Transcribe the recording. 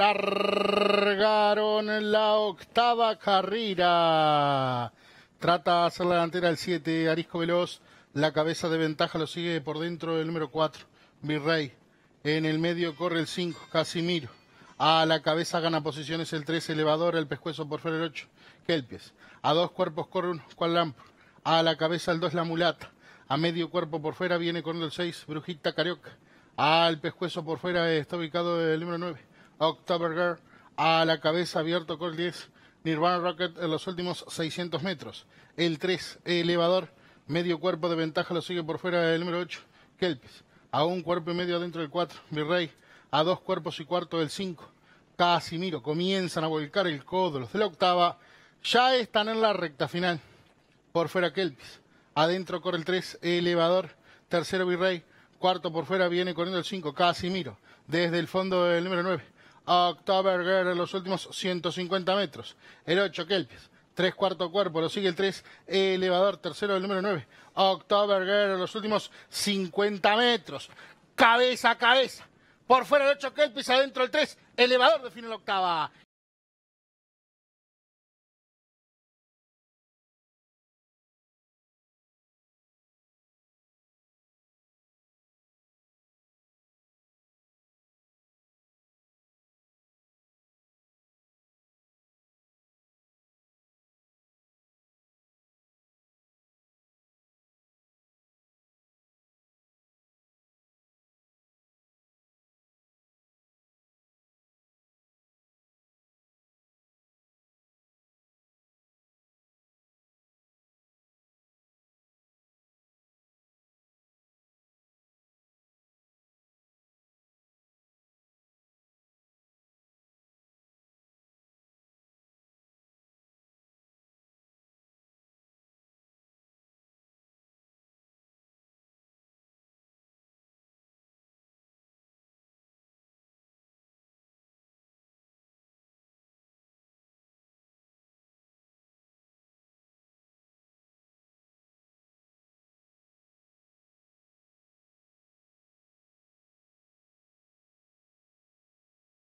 largaron la octava carrera. Trata de hacer la delantera el 7, Arisco Veloz. La cabeza de ventaja lo sigue por dentro el número 4, Virrey. En el medio corre el 5, Casimiro. A la cabeza gana posiciones el 3, Elevador, el pescuezo por fuera el 8, Kelpies. A dos cuerpos corre uno, Lampo. A la cabeza el 2, La Mulata. A medio cuerpo por fuera viene con el 6, Brujita Carioca. Al pescuezo por fuera está ubicado el número 9, Octoberger a la cabeza abierto con el 10. Nirvana Rocket en los últimos 600 metros. El 3, elevador, medio cuerpo de ventaja lo sigue por fuera del número 8, Kelpis. A un cuerpo y medio adentro del 4, Virrey. A dos cuerpos y cuarto del 5, Casimiro. Comienzan a volcar el codo los de la octava. Ya están en la recta final. Por fuera Kelpis. Adentro corre el 3, elevador. Tercero Virrey. Cuarto por fuera viene corriendo el 5, Casimiro. Desde el fondo del número 9. October en los últimos 150 metros. El 8, Kelpies. 3 cuarto cuerpo, lo sigue el 3, elevador tercero del número 9. October en los últimos 50 metros. Cabeza a cabeza. Por fuera el 8, Kelpies, adentro el 3, elevador define la octava.